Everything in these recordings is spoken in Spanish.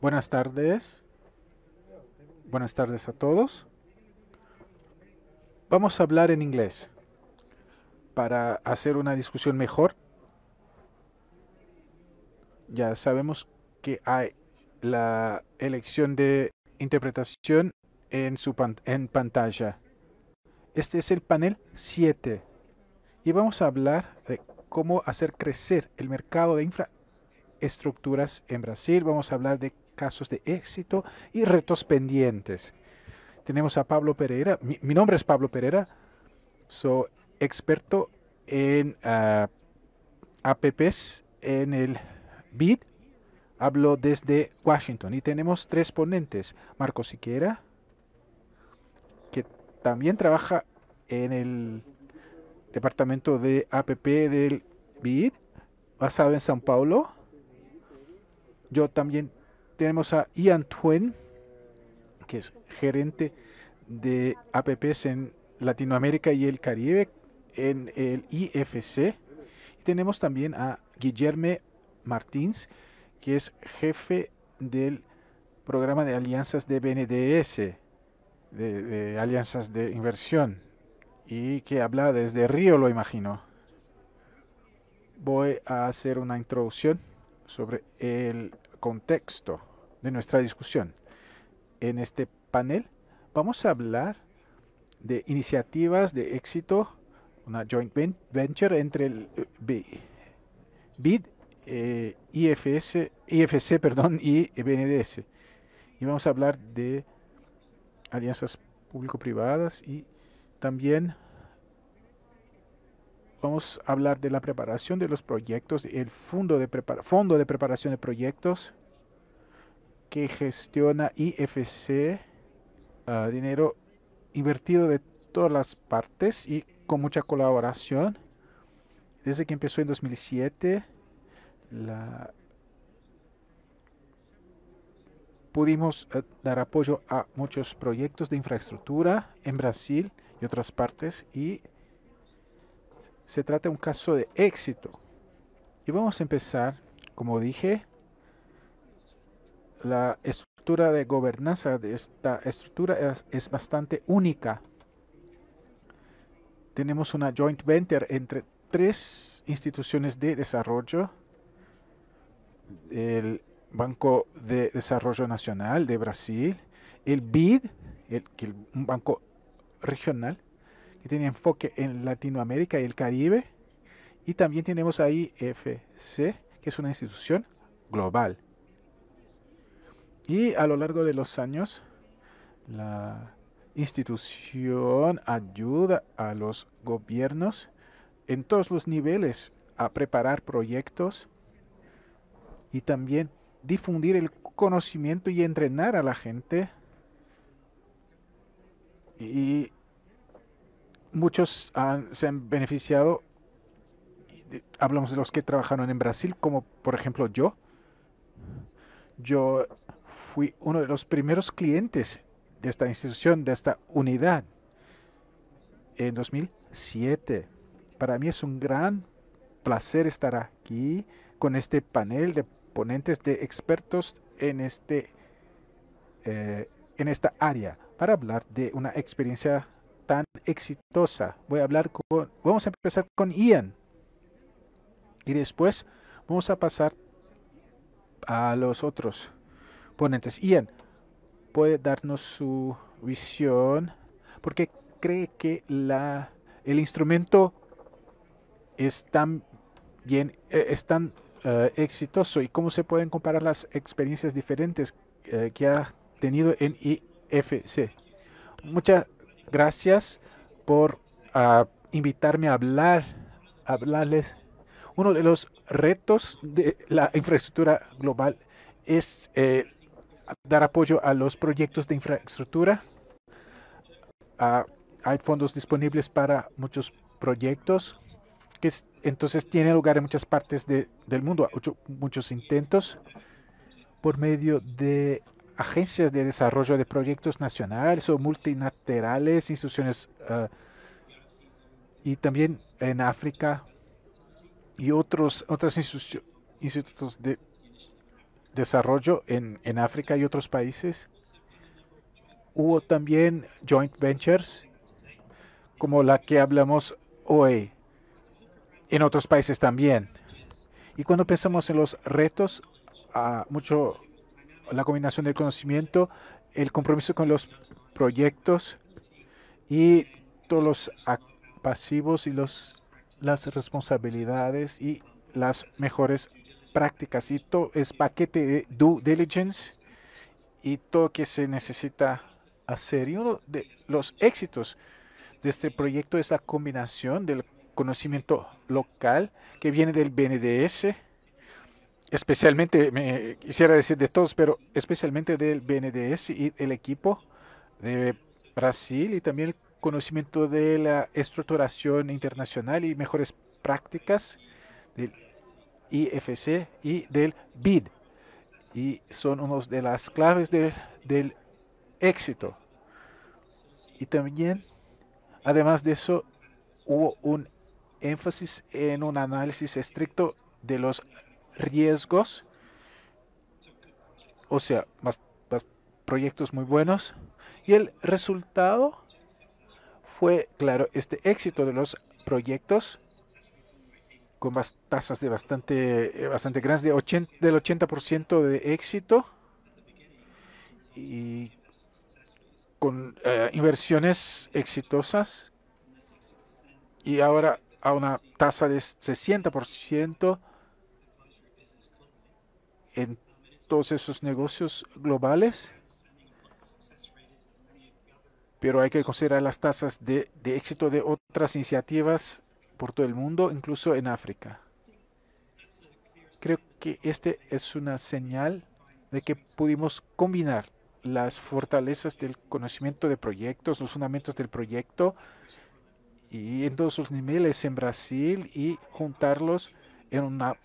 Buenas tardes. Buenas tardes a todos. Vamos a hablar en inglés para hacer una discusión mejor. Ya sabemos que hay la elección de interpretación en, su en pantalla. Este es el panel 7 y vamos a hablar de cómo hacer crecer el mercado de infraestructuras en Brasil. Vamos a hablar de casos de éxito y retos pendientes. Tenemos a Pablo Pereira. Mi, nombre es Pablo Pereira. Soy experto en APP ah, APPs en el BID. Hablo desde Washington y tenemos tres ponentes. Marco Siquera, que también trabaja en el departamento de APP del BID, basado en San Paulo. Yo también tenemos a Ian Twen, que es gerente de APPs en Latinoamérica y el Caribe en el IFC. Y tenemos también a Guillerme Martins, que es jefe del programa de alianzas de BNDS, de alianzas de inversión, y que habla desde Río, lo imagino. Voy a hacer una introducción sobre el contexto de nuestra discusión. En este panel vamos a hablar de iniciativas de éxito, una joint venture entre el BID, eh, IFS, eh, IFC perdón, y BNDS. Y vamos a hablar de alianzas público-privadas y también Vamos a hablar de la preparación de los proyectos, el fondo de, preparación de proyectos que gestiona IFC, ah, dinero invertido de todas las partes y con mucha colaboración. Desde que empezó en 2007, la pudimos eh, dar apoyo a muchos proyectos de infraestructura en Brasil y otras partes y se trata de un caso de éxito. Y vamos a empezar, como dije, la estructura de gobernanza de esta estructura es, bastante única. Tenemos una joint venture entre tres instituciones de desarrollo, el Banco de Desarrollo Nacional de Brasil, el BID, el, un banco regional, que tiene enfoque en Latinoamérica y el Caribe. Y también tenemos ahí IFC, que es una institución global. Y a lo largo de los años, la institución ayuda a los gobiernos en todos los niveles a preparar proyectos y también difundir el conocimiento y entrenar a la gente y muchos se han beneficiado, hablamos de los que trabajaron en Brasil, como por ejemplo yo. Yo fui uno de los primeros clientes de esta institución, de esta unidad, en 2007. Para mí es un gran placer estar aquí con este panel de ponentes, de expertos en, este, eh, en esta área, para hablar de una experiencia exitosa. Voy a hablar con, vamos a empezar con Ian. Y después vamos a pasar a los otros ponentes. Ian, puede darnos su visión, porque cree que la, el instrumento es tan bien, eh, es tan eh, exitoso y cómo se pueden comparar las experiencias diferentes eh, que ha tenido en IFC. Muchas gracias por invitarme a hablar, hablarles. Uno de los retos de la infraestructura global es eh, dar apoyo a los proyectos de infraestructura. Ah, hay fondos disponibles para muchos proyectos que entonces tienen lugar en muchas partes del mundo, muchos intentos por medio de agencias de desarrollo de proyectos nacionales o multilaterales, instituciones eh, y también en África y otros otras institutos de desarrollo en, África y otros países. Hubo también joint ventures como la que hablamos hoy en otros países también. Y cuando pensamos en los retos, ah, mucho la combinación del conocimiento, el compromiso con los proyectos y todos los pasivos y los, las responsabilidades y las mejores prácticas. Y todo es paquete de due diligence y todo que se necesita hacer. Y uno de los éxitos de este proyecto es la combinación del conocimiento local que viene del BNDS, especialmente, me quisiera decir de todos, pero especialmente del BNDS y el equipo de Brasil y también el conocimiento de la estructuración internacional y mejores prácticas del IFC y del BID. Y son una de las claves del éxito. Y también, además de eso, hubo un énfasis en un análisis estricto de los riesgos. O sea, más, proyectos muy buenos. Y el resultado fue, claro, este éxito de los proyectos con tasas de bastante, eh, bastante grandes, de 80, del 80% de éxito y con eh, inversiones exitosas y ahora a una tasa de 60% en todos esos negocios globales, pero hay que considerar las tasas de, éxito de otras iniciativas por todo el mundo, incluso en África. Creo que este es una señal de que pudimos combinar las fortalezas del conocimiento de proyectos, los fundamentos del proyecto y en todos los niveles en Brasil y juntarlos en una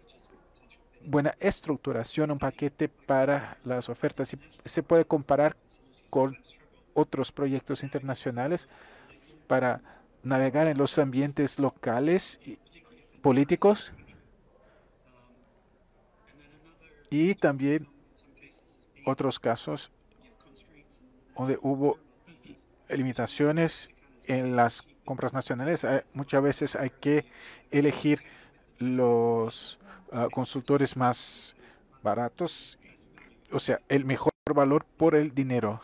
buena estructuración, un paquete para las ofertas y se puede comparar con otros proyectos internacionales para navegar en los ambientes locales y políticos y también otros casos donde hubo limitaciones en las compras nacionales. Ah, muchas veces hay que elegir los consultores más baratos, o sea, el mejor valor por el dinero.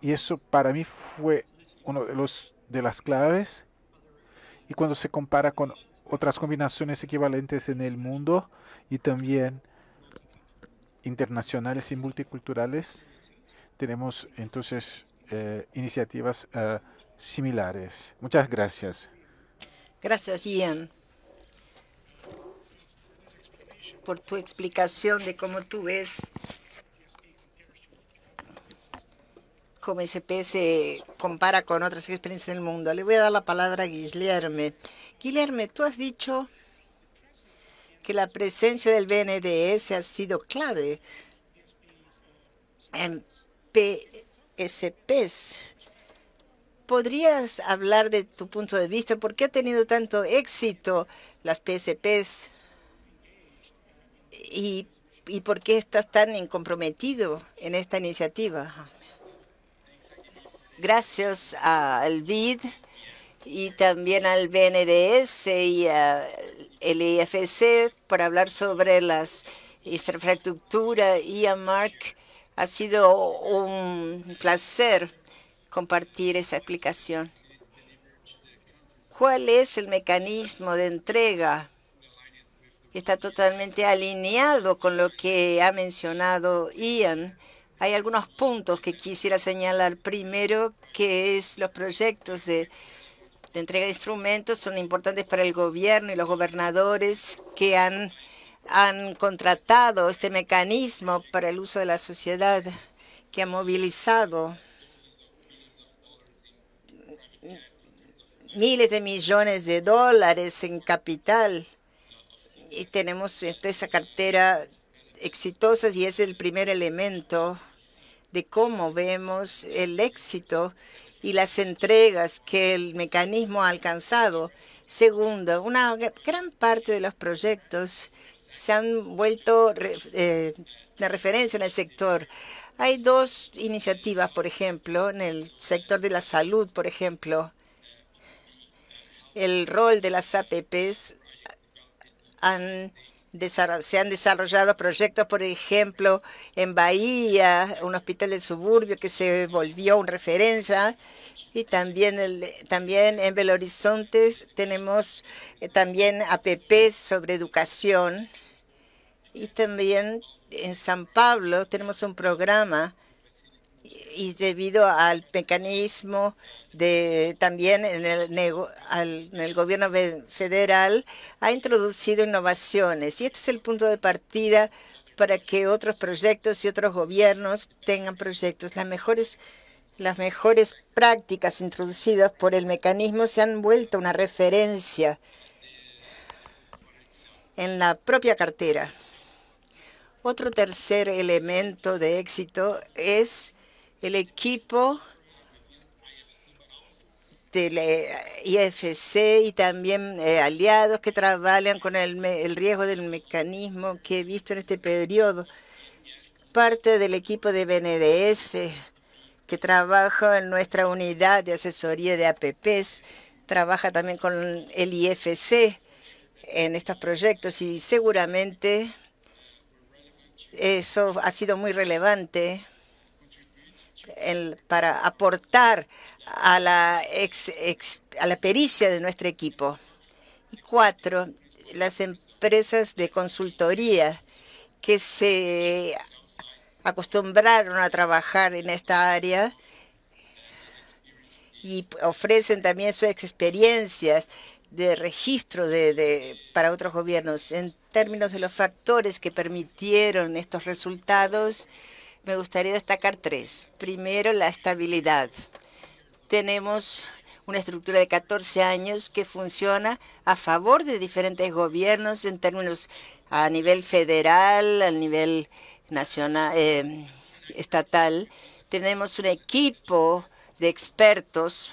y eso para mí fue uno de los de las claves. Y cuando se compara con otras combinaciones equivalentes en el mundo y también internacionales y multiculturales, tenemos entonces eh, iniciativas eh, similares. Muchas gracias. Gracias, Ian por tu explicación de cómo tú ves cómo SP se compara con otras experiencias en el mundo. Le voy a dar la palabra a Guillerme. Guillerme, tú has dicho que la presencia del BNDS ha sido clave en PSPs. ¿Podrías hablar de tu punto de vista? ¿Por qué ha tenido tanto éxito las PSPs? ¿Y, por qué estás tan comprometido en esta iniciativa? Gracias al BID y también al BNDS y al IFC por hablar sobre las infraestructura y a Mark. Ha sido un placer compartir esa explicación. ¿Cuál es el mecanismo de entrega está totalmente alineado con lo que ha mencionado Ian. Hay algunos puntos que quisiera señalar. Primero, que es los proyectos de, entrega de instrumentos son importantes para el gobierno y los gobernadores que han, han contratado este mecanismo para el uso de la sociedad que ha movilizado miles de millones de dólares en capital y tenemos este, esa cartera exitosa y es el primer elemento de cómo vemos el éxito y las entregas que el mecanismo ha alcanzado. Segundo, una gran parte de los proyectos se han vuelto eh, de referencia en el sector. Hay dos iniciativas, por ejemplo, en el sector de la salud, por ejemplo, el rol de las APPs han se han desarrollado proyectos, por ejemplo, en Bahía, un hospital del suburbio que se volvió una referencia, y también, también en Belo Horizonte tenemos eh, también APP sobre educación, y también en San Pablo tenemos un programa y debido al mecanismo de también en el, gobierno federal ha introducido innovaciones y este es el punto de partida para que otros proyectos y otros gobiernos tengan proyectos. Las mejores, las mejores prácticas introducidas por el mecanismo se han vuelto una referencia en la propia cartera. Otro tercer elemento de éxito es el equipo de IFC y también eh, aliados que trabajan con el, riesgo del mecanismo que he visto en este periodo. Parte del equipo de BNDS que trabaja en nuestra unidad de asesoría de APPs, trabaja también con el IFC en estos proyectos y seguramente eso ha sido muy relevante para aportar a la, a la pericia de nuestro equipo. Y cuatro, las empresas de consultoría que se acostumbraron a trabajar en esta área y ofrecen también sus experiencias de registro de, para otros gobiernos. En términos de los factores que permitieron estos resultados, me gustaría destacar tres. Primero, la estabilidad. Tenemos una estructura de 14 años que funciona a favor de diferentes gobiernos en términos a nivel federal, a nivel nacional, em, estatal. Tenemos un equipo de expertos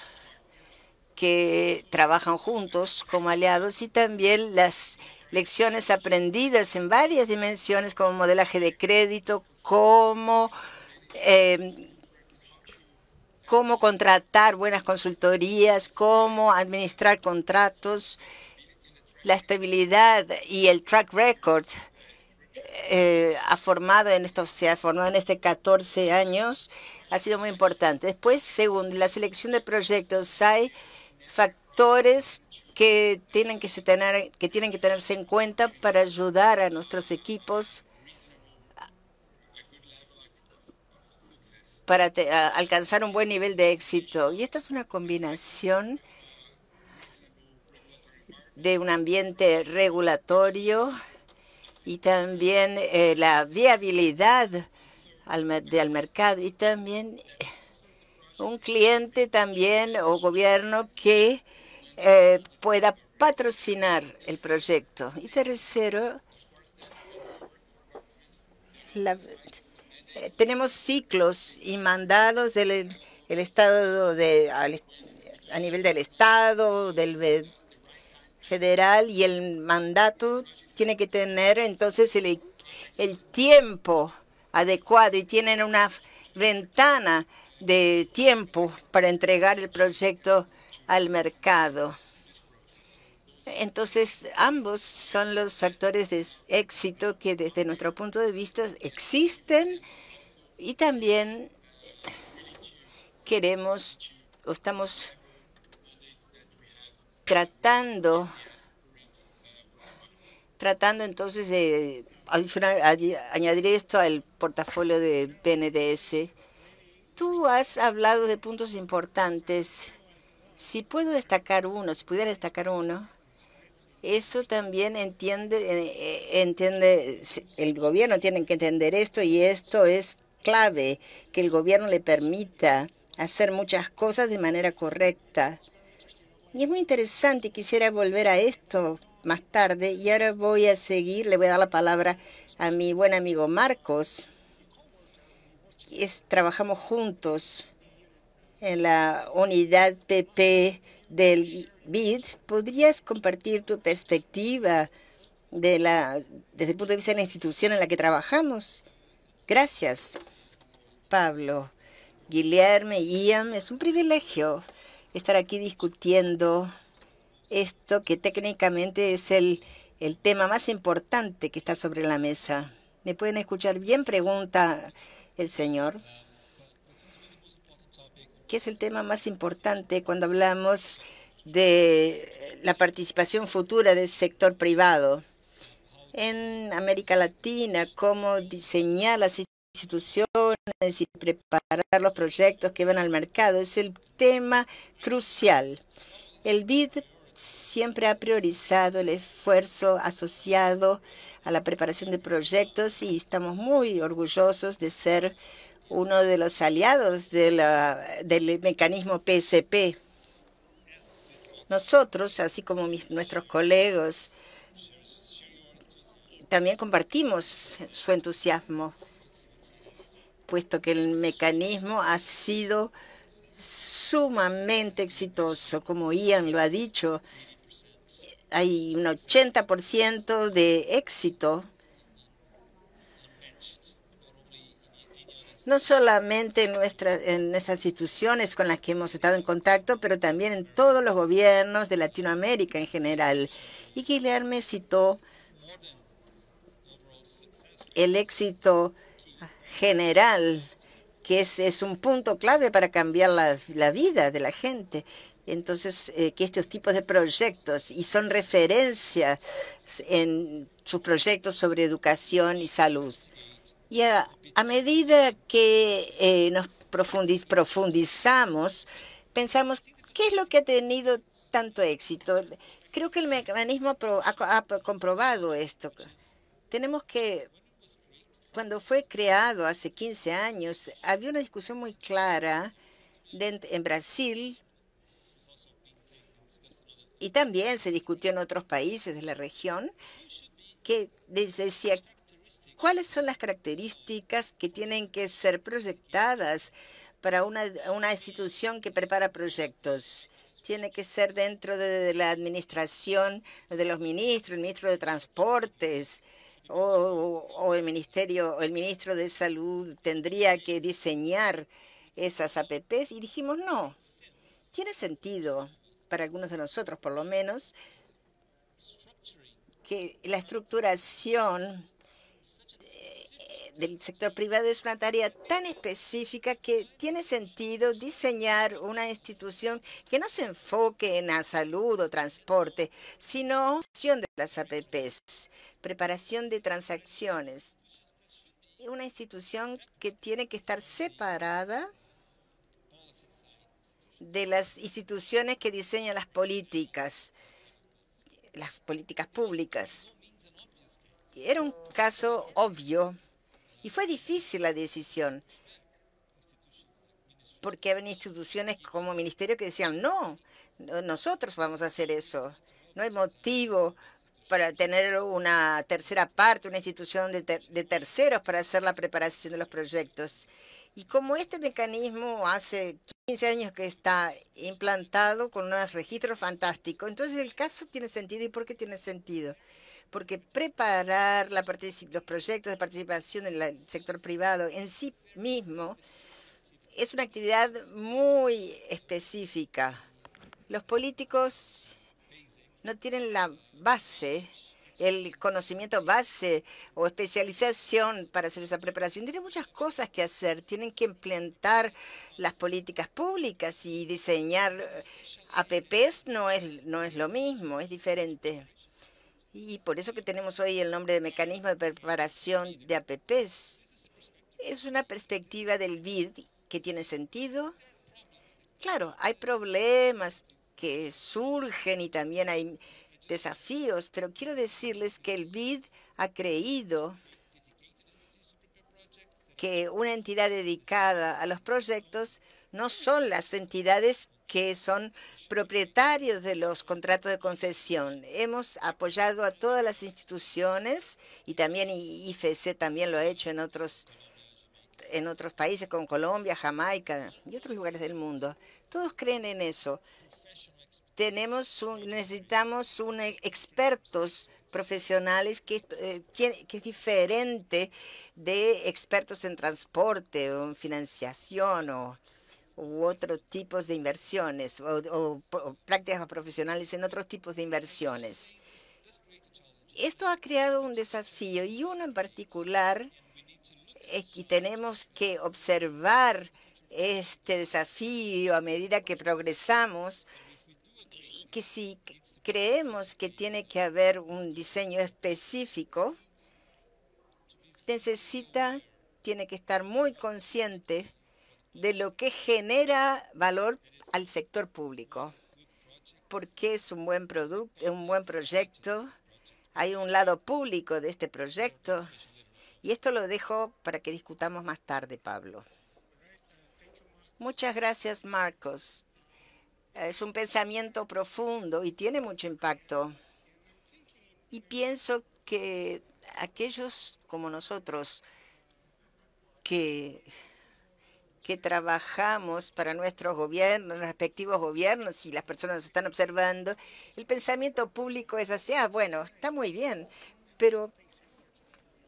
que trabajan juntos como aliados y también las lecciones aprendidas en varias dimensiones como modelaje de crédito, cómo, em, cómo contratar buenas consultorías, cómo administrar contratos, la estabilidad y el track record eh, ha formado en esto, se ha formado en este 14 años, ha sido muy importante. Después, según la selección de proyectos, hay factores que tienen que, tener, que tienen que tenerse en cuenta para ayudar a nuestros equipos para alcanzar un buen nivel de éxito. Y esta es una combinación de un ambiente regulatorio y también eh, la viabilidad al, del mercado y también eh, un cliente también o gobierno que eh, pueda patrocinar el proyecto. Y tercero, la eh, tenemos ciclos y mandados del Estado a nivel del Estado, del federal y el mandato tiene que tener entonces el tiempo adecuado y tienen una ventana de tiempo para entregar el proyecto al mercado. Entonces, ambos son los factores de éxito que desde nuestro punto de vista existen y también queremos o estamos tratando tratando entonces de añadir esto al portafolio de BNDS. Tú has hablado de puntos importantes. Si puedo destacar uno, si pudiera destacar uno, eso también entiende, eh, entiende, el gobierno tiene que entender esto y esto es clave, que el gobierno le permita hacer muchas cosas de manera correcta. Y es muy interesante, quisiera volver a esto más tarde y ahora voy a seguir, le voy a dar la palabra a mi buen amigo Marcos. Es, trabajamos juntos en la unidad PP del Vid, ¿podrías compartir tu perspectiva de la, desde el punto de vista de la institución en la que trabajamos? Gracias, Pablo. Guilherme, Ian, es un privilegio estar aquí discutiendo esto que técnicamente es el, el tema más importante que está sobre la mesa. ¿Me pueden escuchar bien? Pregunta el señor. ¿Qué es el tema más importante cuando hablamos de la participación futura del sector privado en América Latina, cómo diseñar las instituciones y preparar los proyectos que van al mercado. Es el tema crucial. El BID siempre ha priorizado el esfuerzo asociado a la preparación de proyectos y estamos muy orgullosos de ser uno de los aliados de del mecanismo PSP. Nosotros, así como nuestros colegas, también compartimos su entusiasmo, puesto que el mecanismo ha sido sumamente exitoso. Como Ian lo ha dicho, hay un 80% de éxito no solamente en, nuestras en nuestras instituciones con las que hemos estado en contacto, pero también en todos los gobiernos de Latinoamérica en general. Y Guillermo citó el éxito general, que es, un punto clave para cambiar la, vida de la gente. Entonces, eh, que estos tipos de proyectos, y son referencias en sus proyectos sobre educación y salud. Y a, medida que eh, nos profundizamos, pensamos, ¿qué es lo que ha tenido tanto éxito? Creo que el mecanismo ha, comprobado esto. Tenemos que cuando fue creado hace 15 años, había una discusión muy clara en Brasil y también se discutió en otros países de la región que decía ¿Cuáles son las características que tienen que ser proyectadas para una, institución que prepara proyectos? tiene que ser dentro de, la administración de los ministros, el ministro de Transportes o, el ministerio, o el ministro de Salud tendría que diseñar esas APPs y dijimos no. Tiene sentido para algunos de nosotros, por lo menos, que la estructuración del sector privado es una tarea tan específica que tiene sentido diseñar una institución que no se enfoque en la salud o transporte, sino de las APPs, preparación de transacciones. Una institución que tiene que estar separada de las instituciones que diseñan las políticas, las políticas públicas. Era un caso obvio y fue difícil la decisión, porque había instituciones como ministerio que decían, no, nosotros vamos a hacer eso. No hay motivo para tener una tercera parte, una institución de, terceros para hacer la preparación de los proyectos. Y como este mecanismo hace 15 años que está implantado con unos registros fantásticos, entonces el caso tiene sentido. ¿Y por qué tiene sentido? porque preparar la los proyectos de participación en el sector privado en sí mismo es una actividad muy específica. Los políticos no tienen la base, el conocimiento base o especialización para hacer esa preparación. Tienen muchas cosas que hacer. Tienen que implementar las políticas públicas y diseñar eh, APPs no es, no es lo mismo, es diferente. Y por eso que tenemos hoy el nombre de Mecanismo de Preparación de APPs. Es una perspectiva del BID que tiene sentido. Claro, hay problemas que surgen y también hay desafíos, pero quiero decirles que el BID ha creído que una entidad dedicada a los proyectos no son las entidades que son propietarios de los contratos de concesión. Hemos apoyado a todas las instituciones y también IFC también lo ha hecho en otros en otros países como Colombia, Jamaica y otros lugares del mundo. Todos creen en eso. Tenemos necesitamos un e, expertos profesionales que, eh, que es diferente de expertos en transporte o en financiación o u otros tipos de inversiones o, prácticas profesionales en otros tipos de inversiones. Esto ha creado un desafío y uno en particular es eh, que tenemos que observar este desafío a medida que progresamos y que si creemos que tiene que haber un diseño específico, necesita, tiene que estar muy consciente de lo que genera valor al sector público, porque es un buen producto, un buen proyecto. Hay un lado público de este proyecto y esto lo dejo para que discutamos más tarde, Pablo. Muchas gracias, Marcos. Es un pensamiento profundo y tiene mucho impacto. Y pienso que aquellos como nosotros que que trabajamos para nuestros gobiernos, respectivos gobiernos, y las personas nos están observando, el pensamiento público es así, ah, bueno, está muy bien, pero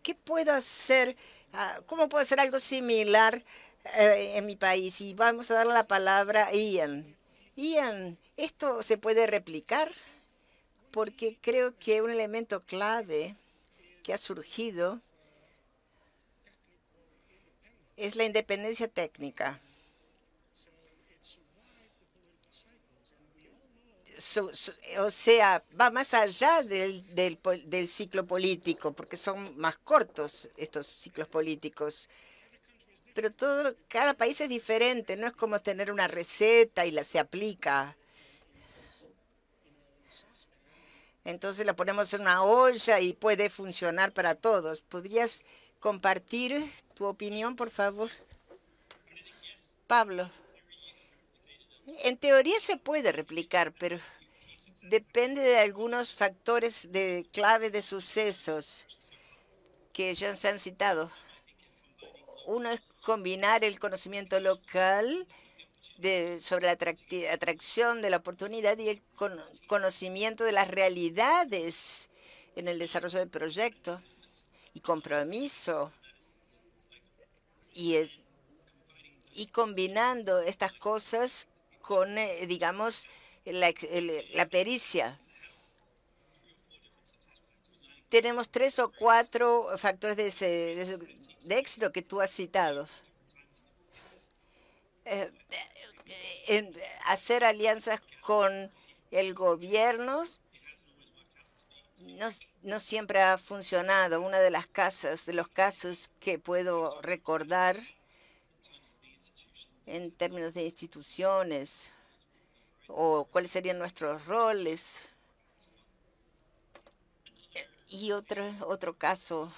¿qué puedo hacer? Ah, ¿Cómo puedo hacer algo similar eh, en mi país? Y vamos a darle la palabra a Ian. Ian, ¿esto se puede replicar? Porque creo que un elemento clave que ha surgido es la independencia técnica. o sea, va más allá del, ciclo político, porque son más cortos estos ciclos políticos. Pero todo, cada país es diferente, no es como tener una receta y la se aplica. Entonces la ponemos en una olla y puede funcionar para todos. Podrías compartir tu opinión, por favor? Pablo, en teoría se puede replicar, pero depende de algunos factores de clave de sucesos que ya se han citado. Uno es combinar el conocimiento local sobre la atracción de la oportunidad y el conocimiento de las realidades en el desarrollo del proyecto y compromiso y, eh, y combinando estas cosas con, eh, digamos, la, pericia tenemos tres o cuatro factores de, de, éxito que tú has citado. Eh, hacer alianzas con el gobierno, no siempre ha funcionado. Una de las casas, de los casos que puedo recordar en términos de instituciones o cuáles serían nuestros roles. Y otro, otro caso,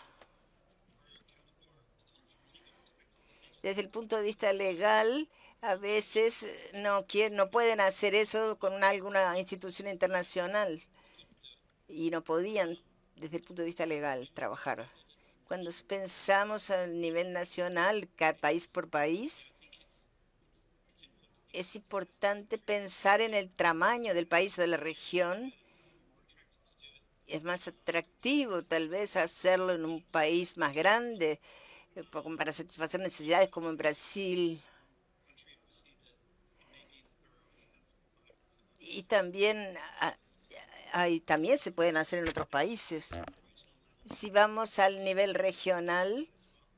desde el punto de vista legal, a veces no, quieren, no pueden hacer eso con alguna institución internacional y no podían desde el punto de vista legal trabajar. Cuando pensamos a nivel nacional, cada país por país, es importante pensar en el tamaño del país o de la región. Es más atractivo tal vez hacerlo en un país más grande eh, para satisfacer necesidades como en Brasil. Y también ah, también se pueden hacer en otros países. Si vamos al nivel regional,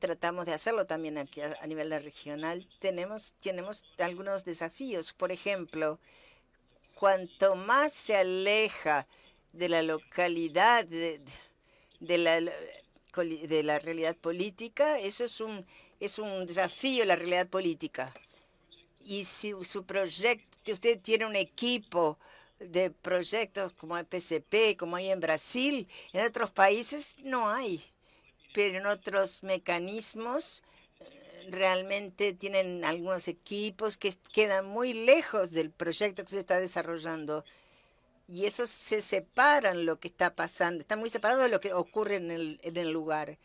tratamos de hacerlo también aquí a, nivel regional. Tenemos, tenemos algunos desafíos. Por ejemplo, cuanto más se aleja de la localidad, de, la realidad política, eso es un, es un desafío la realidad política. Y si su proyecto, usted tiene un equipo de proyectos como el PCP, como hay en Brasil, en otros países no hay, pero en otros mecanismos eh, realmente tienen algunos equipos que quedan muy lejos del proyecto que se está desarrollando. Y eso se separa lo que está pasando, está muy separado de lo que ocurre en el, en el lugar.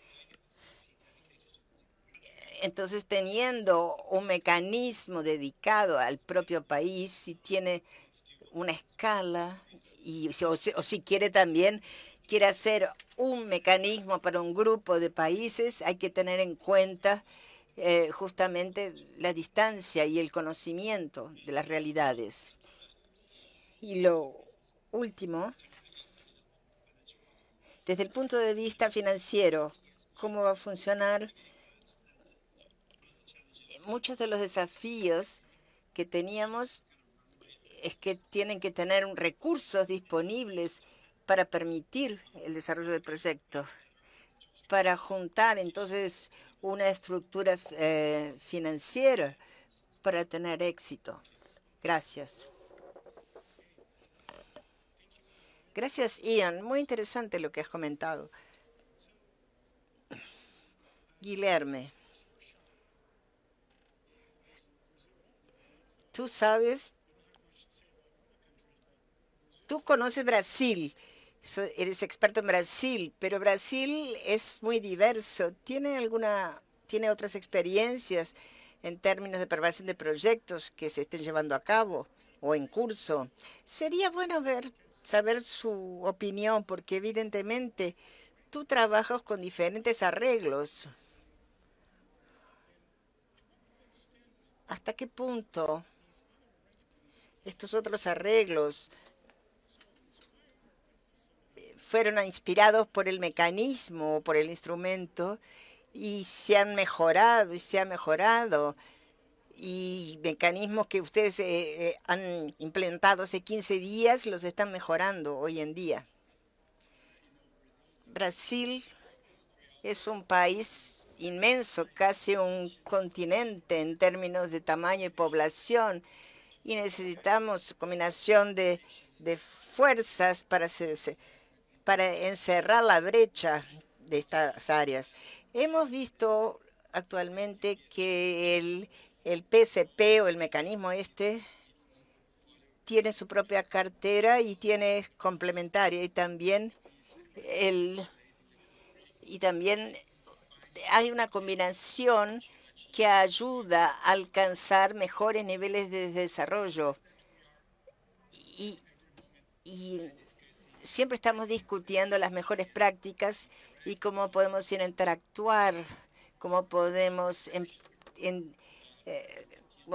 Entonces, teniendo un mecanismo dedicado al propio país, si tiene una escala y o si, quiere también quiere hacer un mecanismo para un grupo de países, hay que tener en cuenta eh, justamente la distancia y el conocimiento de las realidades. Y lo último, desde el punto de vista financiero, ¿cómo va a funcionar? Muchos de los desafíos que teníamos es que tienen que tener recursos disponibles para permitir el desarrollo del proyecto, para juntar entonces una estructura eh, financiera para tener éxito. Gracias. Gracias, Ian. Muy interesante lo que has comentado. Guilherme, tú sabes tú conoces Brasil, eres experto en Brasil, pero Brasil es muy diverso. ¿Tiene alguna, tiene otras experiencias en términos de preparación de proyectos que se estén llevando a cabo o en curso? Sería bueno ver, saber su opinión, porque evidentemente tú trabajas con diferentes arreglos. ¿Hasta qué punto estos otros arreglos fueron inspirados por el mecanismo, o por el instrumento, y se han mejorado, y se ha mejorado. Y mecanismos que ustedes eh, eh, han implementado hace 15 días los están mejorando hoy en día. Brasil es un país inmenso, casi un continente en términos de tamaño y población, y necesitamos combinación de fuerzas para hacerse para encerrar la brecha de estas áreas. Hemos visto actualmente que el, el PCP o el mecanismo este tiene su propia cartera y tiene complementaria y también y también hay una combinación que ayuda a alcanzar mejores niveles de desarrollo y siempre estamos discutiendo las mejores prácticas y cómo podemos interactuar, cómo podemos, em, eh,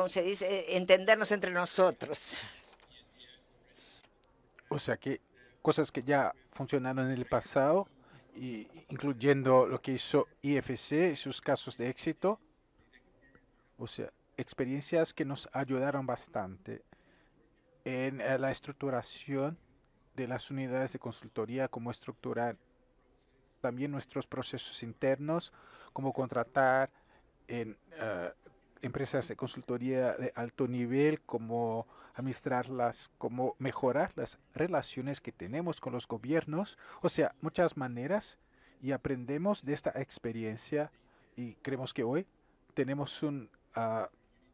se dice? entendernos entre nosotros. O sea que cosas que ya funcionaron en el pasado, incluyendo lo que hizo IFC, sus casos de éxito, o sea, experiencias que nos ayudaron bastante en eh, la estructuración de las unidades de consultoría, cómo estructurar también nuestros procesos internos, cómo contratar en eh, empresas de consultoría de alto nivel, cómo administrarlas, cómo mejorar las relaciones que tenemos con los gobiernos, o sea, muchas maneras y aprendemos de esta experiencia y creemos que hoy tenemos un ah,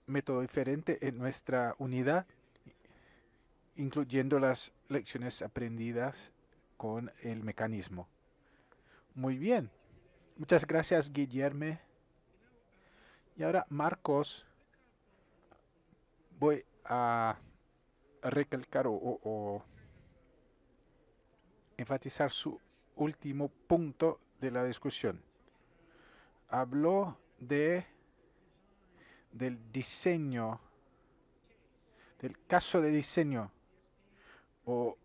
método diferente en nuestra unidad incluyendo las lecciones aprendidas con el mecanismo. Muy bien. Muchas gracias, Guillermo. Y ahora, Marcos, voy a recalcar o, enfatizar su último punto de la discusión. Habló de del diseño, del caso de diseño o,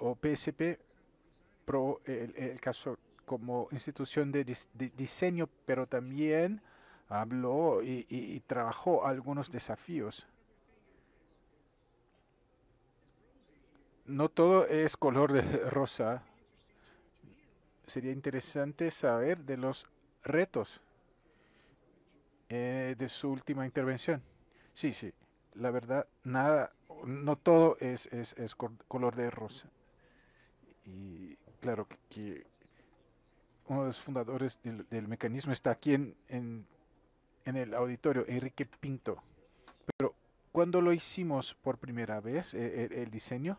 o PSP pro el, caso como institución de, diseño, pero también habló y, trabajó algunos desafíos. No todo es color de rosa. Sería interesante saber de los retos eh, de su última intervención. Sí, sí, la verdad, nada no todo es, color de rosa. Y claro que uno de los fundadores del, mecanismo está aquí en, el auditorio, Enrique Pinto. Pero cuando lo hicimos por primera vez, el, e, el diseño,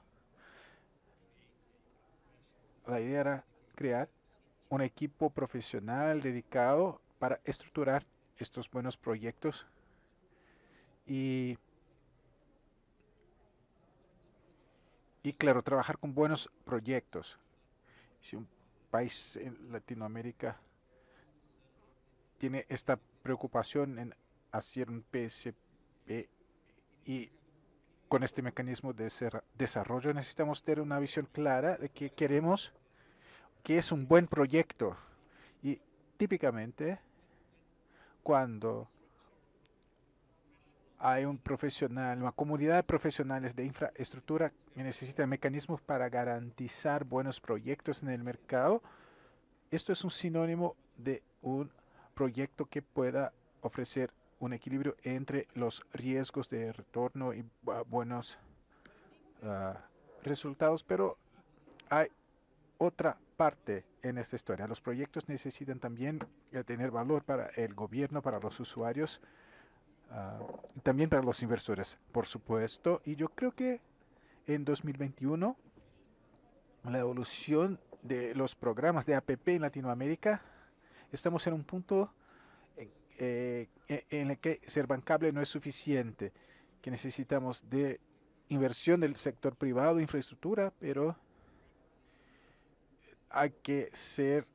la idea era crear un equipo profesional dedicado para estructurar estos buenos proyectos y Y claro, trabajar con buenos proyectos. Si un país en Latinoamérica tiene esta preocupación en hacer un PSP y con este mecanismo de desarrollo necesitamos tener una visión clara de qué queremos, qué es un buen proyecto. Y típicamente cuando hay un profesional, una comunidad de profesionales de infraestructura que necesita mecanismos para garantizar buenos proyectos en el mercado. Esto es un sinónimo de un proyecto que pueda ofrecer un equilibrio entre los riesgos de retorno y ah, buenos ah, resultados, pero hay otra parte en esta historia. Los proyectos necesitan también eh, tener valor para el gobierno, para los usuarios. Ah, también para los inversores, por supuesto. Y yo creo que en 2021 la evolución de los programas de APP en Latinoamérica, estamos en un punto eh, e, en el que ser bancable no es suficiente, que necesitamos de inversión del sector privado, infraestructura, pero hay que ser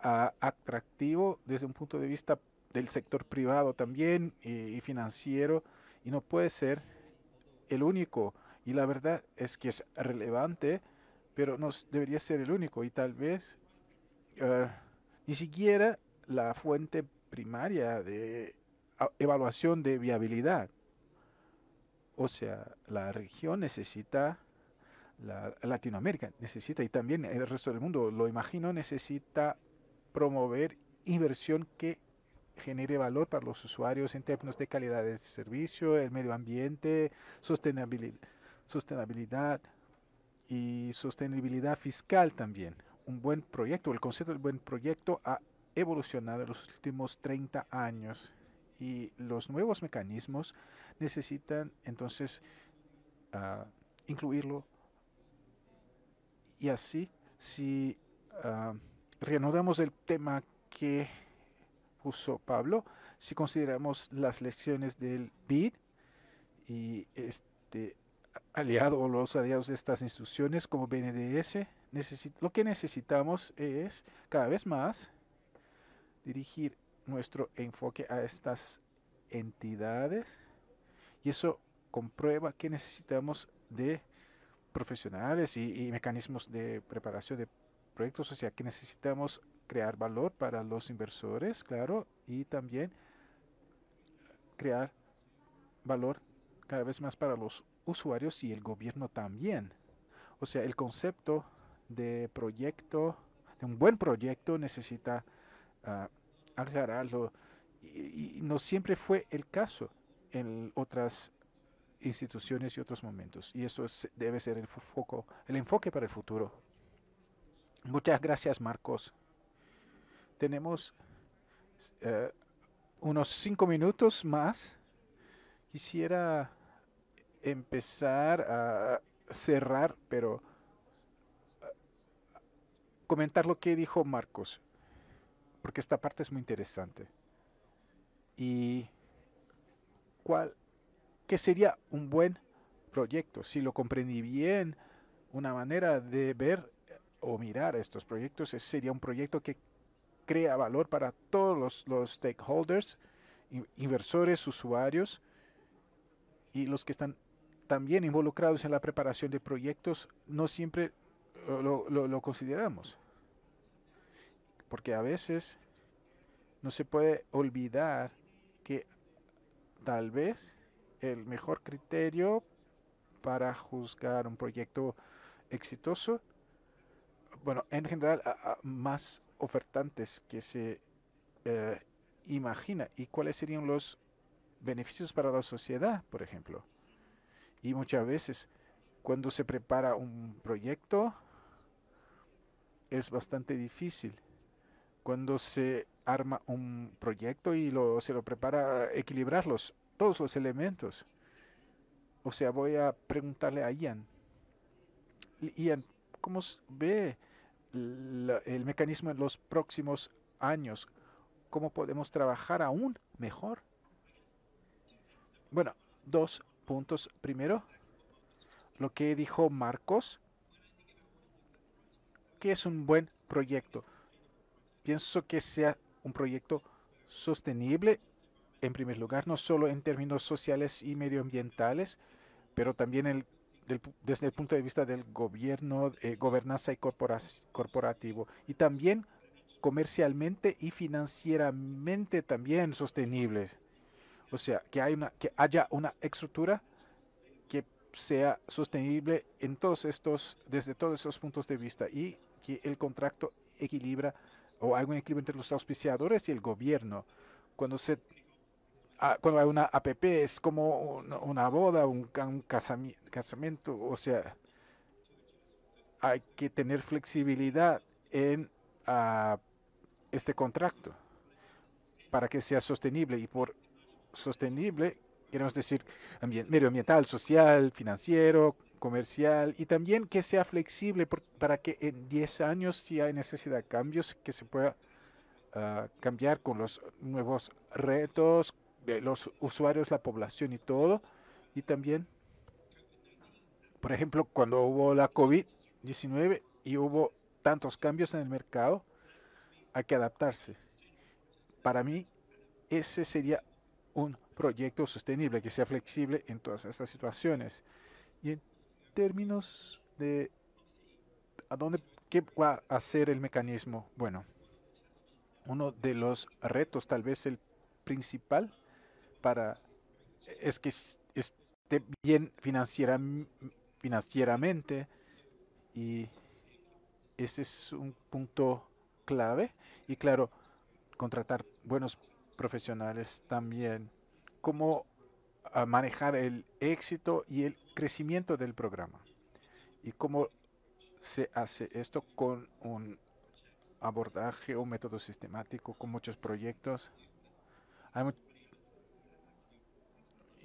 ah, atractivo desde un punto de vista del sector privado también eh, y financiero y no puede ser el único. Y la verdad es que es relevante, pero no debería ser el único y tal vez eh, ni siquiera la fuente primaria de evaluación de viabilidad. O sea, la región necesita, la Latinoamérica necesita, y también el resto del mundo, lo imagino, necesita promover inversión que genere valor para los usuarios en términos de calidad del servicio, el medio ambiente, sostenibilidad, y sostenibilidad fiscal también. Un buen proyecto, el concepto del buen proyecto ha evolucionado en los últimos 30 años y los nuevos mecanismos necesitan entonces ah, incluirlo y así si ah, reanudamos el tema que puso Pablo, si consideramos las lecciones del BID y este aliado o los aliados de estas instituciones como BNDS, lo que necesitamos es cada vez más dirigir nuestro enfoque a estas entidades y eso comprueba que necesitamos de profesionales y, y mecanismos de preparación de proyectos, o sea que necesitamos crear valor para los inversores, claro, y también crear valor cada vez más para los usuarios y el gobierno también. O sea, el concepto de proyecto, de un buen proyecto necesita ah, aclararlo y, no siempre fue el caso en otras instituciones y otros momentos. Y eso debe ser el foco, el enfoque para el futuro. Muchas gracias, Marcos. Tenemos eh, unos cinco minutos más. Quisiera empezar a cerrar, pero eh, comentar lo que dijo Marcos, porque esta parte es muy interesante. ¿Y cuál, qué sería un buen proyecto? Si lo comprendí bien, una manera de ver o mirar estos proyectos sería un proyecto que crea valor para todos los, stakeholders, inversores, usuarios y los que están también involucrados en la preparación de proyectos, no siempre lo, lo consideramos. Porque a veces no se puede olvidar que tal vez el mejor criterio para juzgar un proyecto exitoso, bueno, en general, más ofertantes que se eh, imagina y cuáles serían los beneficios para la sociedad, por ejemplo. Y muchas veces cuando se prepara un proyecto es bastante difícil. Cuando se arma un proyecto y lo, se lo prepara equilibrarlos, todos los elementos. O sea, voy a preguntarle a Ian. Ian, ¿cómo ve el mecanismo en los próximos años? ¿Cómo podemos trabajar aún mejor? Bueno, dos puntos. Primero, lo que dijo Marcos, que es un buen proyecto. Pienso que sea un proyecto sostenible, en primer lugar, no solo en términos sociales y medioambientales, pero también en desde el punto de vista del gobierno, eh, gobernanza y corporativo, y también comercialmente y financieramente también sostenibles. O sea, que, hay una, que haya una estructura que sea sostenible en todos estos, desde todos esos puntos de vista y que el contrato equilibra o hay un equilibrio entre los auspiciadores y el gobierno. Cuando se Ah, cuando hay una app es como una, boda, un, casamiento, o sea, hay que tener flexibilidad en ah, este contrato para que sea sostenible y por sostenible queremos decir medioambiental, social, financiero, comercial y también que sea flexible para que en 10 años si hay necesidad de cambios que se pueda ah, cambiar con los nuevos retos, los usuarios, la población y todo. Y también, por ejemplo, cuando hubo la COVID-19 y hubo tantos cambios en el mercado, hay que adaptarse. Para mí, ese sería un proyecto sostenible, que sea flexible en todas estas situaciones. Y en términos de a dónde, qué va a hacer el mecanismo, bueno, uno de los retos, tal vez el principal, para es que esté bien financiera, financieramente y ese es un punto clave y claro contratar buenos profesionales también cómo ah, manejar el éxito y el crecimiento del programa y cómo se hace esto con un abordaje, o método sistemático, con muchos proyectos. Hay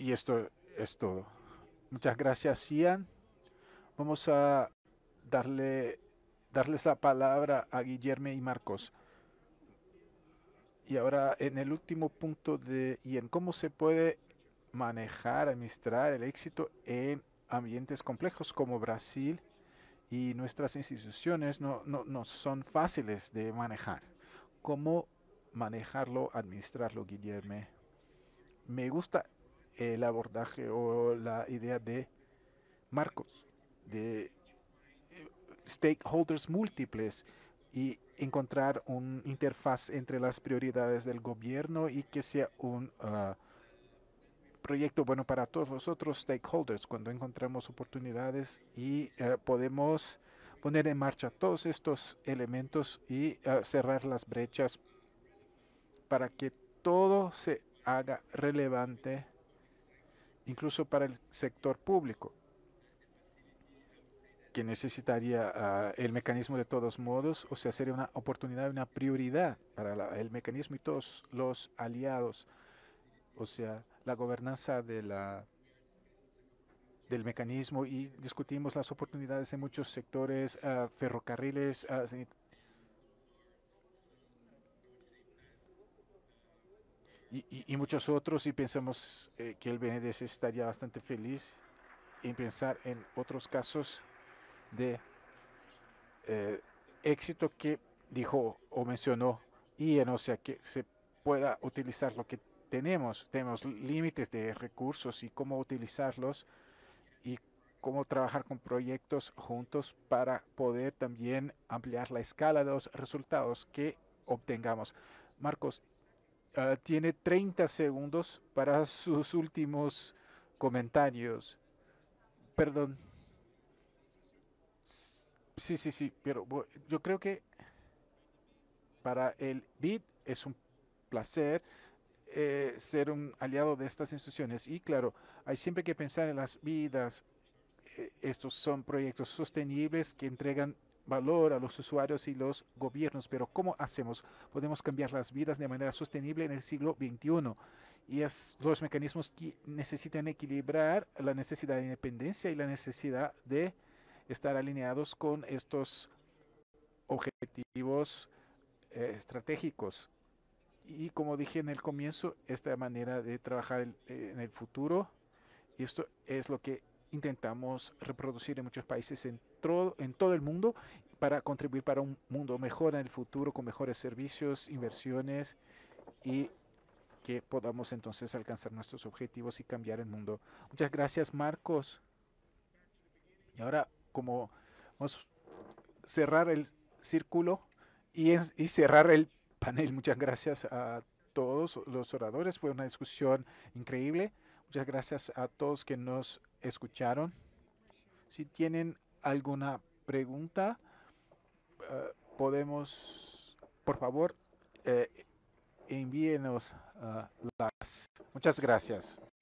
y esto es todo. Muchas gracias, Ian. Vamos a darle, darles la palabra a Guillermo y Marcos. Y ahora en el último punto de y en cómo se puede manejar, administrar el éxito en ambientes complejos como Brasil y nuestras instituciones no, no son fáciles de manejar. ¿Cómo manejarlo, administrarlo, Guillermo? Me gusta el abordaje o la idea de marcos, de eh, stakeholders múltiples y encontrar un interfaz entre las prioridades del gobierno y que sea un ah, proyecto bueno para todos los otros stakeholders cuando encontramos oportunidades y eh, podemos poner en marcha todos estos elementos y ah, cerrar las brechas para que todo se haga relevante incluso para el sector público, que necesitaría ah, el mecanismo de todos modos, o sea, sería una oportunidad, una prioridad para el mecanismo y todos los aliados, o sea, la gobernanza de la del mecanismo y discutimos las oportunidades en muchos sectores, ah, ferrocarriles, ah, y, muchos otros, y pensamos eh, que el BNDES estaría bastante feliz en pensar en otros casos de eh, éxito que dijo o mencionó Y en, o sea, que se pueda utilizar lo que tenemos, tenemos límites de recursos y cómo utilizarlos y cómo trabajar con proyectos juntos para poder también ampliar la escala de los resultados que obtengamos. Marcos, Ah, tiene 30 segundos para sus últimos comentarios. Perdón. Sí, sí, sí, pero yo creo que para el BID es un placer eh, ser un aliado de estas instituciones. Y claro, hay siempre que pensar en las vidas. Eh, estos son proyectos sostenibles que entregan valor a los usuarios y los gobiernos, pero ¿cómo hacemos? Podemos cambiar las vidas de manera sostenible en el siglo XXI y es los mecanismos que necesitan equilibrar la necesidad de independencia y la necesidad de estar alineados con estos objetivos eh, estratégicos. Y como dije en el comienzo, esta manera de trabajar eh, en el futuro, y esto es lo que intentamos reproducir en muchos países en todo, en todo el mundo para contribuir para un mundo mejor en el futuro, con mejores servicios, inversiones y que podamos entonces alcanzar nuestros objetivos y cambiar el mundo. Muchas gracias, Marcos. Y ahora, como vamos a cerrar el círculo y, y cerrar el panel, muchas gracias a todos los oradores. Fue una discusión increíble. Muchas gracias a todos que nos escucharon. Si tienen alguna pregunta, eh, podemos, por favor, eh, envíenos eh, las. Muchas gracias.